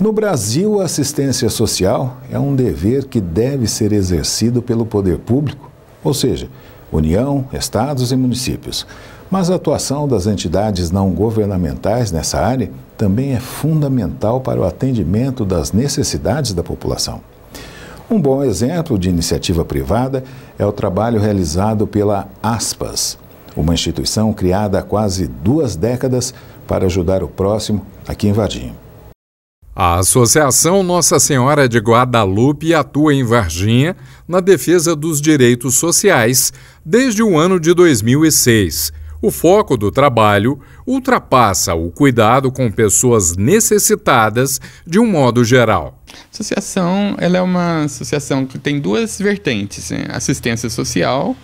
No Brasil, a assistência social é um dever que deve ser exercido pelo poder público, ou seja, União, estados e municípios. Mas a atuação das entidades não governamentais nessa área também é fundamental para o atendimento das necessidades da população. Um bom exemplo de iniciativa privada é o trabalho realizado pela Aspas, uma instituição criada há quase duas décadas para ajudar o próximo aqui em Vadinho. A Associação Nossa Senhora de Guadalupe atua em Varginha na defesa dos direitos sociais desde o ano de 2006. O foco do trabalho ultrapassa o cuidado com pessoas necessitadas de um modo geral. Associação, ela é uma associação que tem duas vertentes, né? assistência social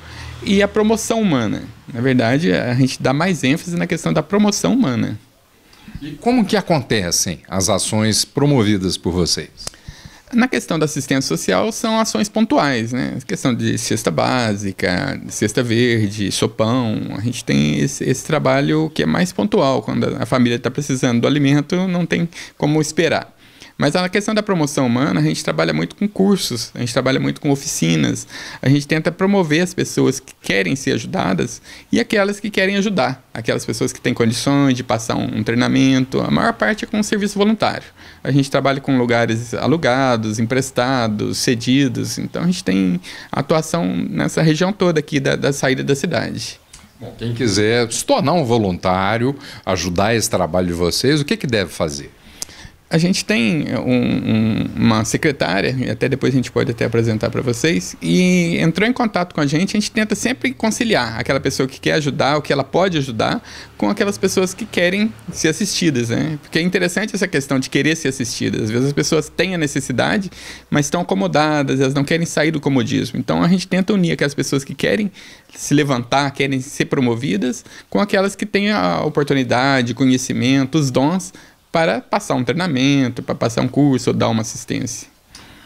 e a promoção humana. Na verdade, a gente dá mais ênfase na questão da promoção humana como que acontecem as ações promovidas por vocês? Na questão da assistência social, são ações pontuais, né? A questão de cesta básica, cesta verde, sopão. A gente tem esse, esse trabalho que é mais pontual, quando a família está precisando do alimento, não tem como esperar. Mas na questão da promoção humana, a gente trabalha muito com cursos, a gente trabalha muito com oficinas, a gente tenta promover as pessoas que querem ser ajudadas e aquelas que querem ajudar, aquelas pessoas que têm condições de passar um, um treinamento. A maior parte é com um serviço voluntário. A gente trabalha com lugares alugados, emprestados, cedidos, então a gente tem atuação nessa região toda aqui da, da saída da cidade. Bom, quem quiser se tornar um voluntário, ajudar esse trabalho de vocês, o que, que deve fazer? a gente tem um, um, uma secretária, e até depois a gente pode até apresentar para vocês, e entrou em contato com a gente, a gente tenta sempre conciliar aquela pessoa que quer ajudar, o que ela pode ajudar, com aquelas pessoas que querem ser assistidas, né? Porque é interessante essa questão de querer ser assistidas. Às vezes as pessoas têm a necessidade, mas estão acomodadas, elas não querem sair do comodismo. Então a gente tenta unir aquelas pessoas que querem se levantar, querem ser promovidas, com aquelas que têm a oportunidade, conhecimento, os dons para passar um treinamento, para passar um curso ou dar uma assistência.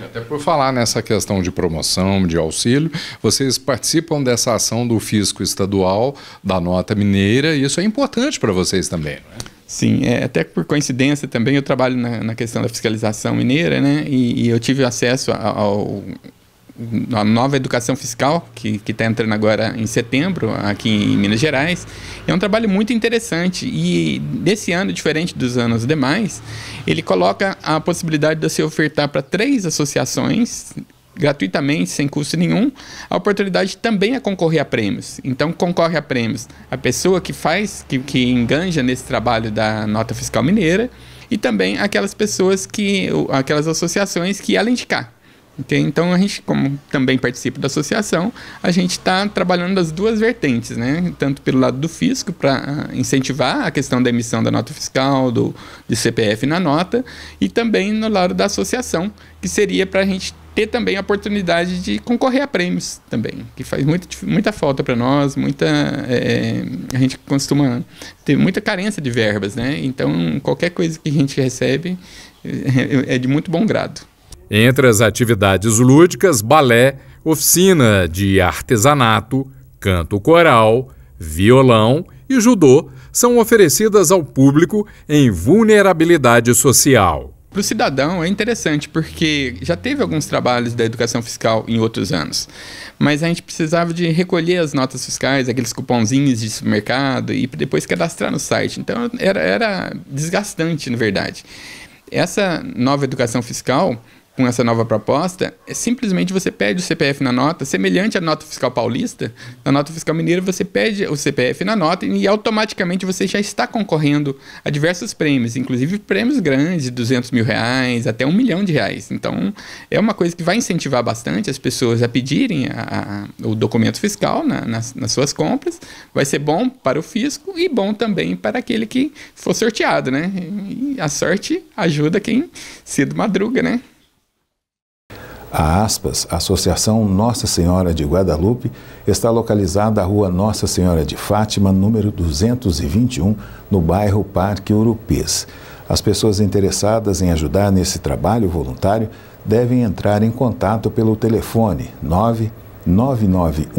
Até por falar nessa questão de promoção, de auxílio, vocês participam dessa ação do fisco estadual, da nota mineira, e isso é importante para vocês também, não é? Sim, é, até por coincidência também eu trabalho na, na questão da fiscalização mineira, né? E, e eu tive acesso ao, a nova educação fiscal, que está entrando agora em setembro, aqui em Minas Gerais. É um trabalho muito interessante e desse ano, diferente dos anos demais, ele coloca a possibilidade de você ofertar para três associações gratuitamente, sem custo nenhum, a oportunidade também a concorrer a prêmios. Então, concorre a prêmios a pessoa que faz, que, que enganja nesse trabalho da nota fiscal mineira e também aquelas pessoas que, aquelas associações que ela indicar. Okay? Então, a gente, como também participa da associação, a gente está trabalhando as duas vertentes, né? tanto pelo lado do fisco, para ah, incentivar a questão da emissão da nota fiscal, do, CPF na nota, e também no lado da associação, que seria para a gente ter também a oportunidade de concorrer a prêmios também, que faz muita falta para nós, muita é, é, a gente costuma ter muita carência de verbas, né? Então qualquer coisa que a gente recebe é, é de muito bom grado. Entre as atividades lúdicas, balé, oficina de artesanato, canto coral, violão e judô são oferecidas ao público em vulnerabilidade social. Para o cidadão é interessante porque já teve alguns trabalhos da educação fiscal em outros anos, mas a gente precisava de recolher as notas fiscais, aqueles cupomzinhos de supermercado e depois cadastrar no site. Então era, era desgastante, na verdade. Essa nova educação fiscal com essa nova proposta, é simplesmente você pede o CPF na nota, semelhante à nota fiscal paulista, na nota fiscal mineira você pede o CPF na nota e automaticamente você já está concorrendo a diversos prêmios, inclusive prêmios grandes, de 200 mil reais, até um milhão de reais. Então, é uma coisa que vai incentivar bastante as pessoas a pedirem a, a, o documento fiscal na, nas, nas suas compras, vai ser bom para o fisco e bom também para aquele que for sorteado, né? E a sorte ajuda quem cedo madruga, né? A Aspas, Associação Nossa Senhora de Guadalupe, está localizada à Rua Nossa Senhora de Fátima, número 221, no bairro Parque Urupês. As pessoas interessadas em ajudar nesse trabalho voluntário devem entrar em contato pelo telefone 99915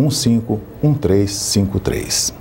1353.